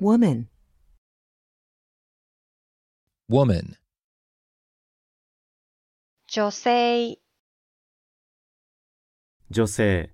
woman woman 女性女性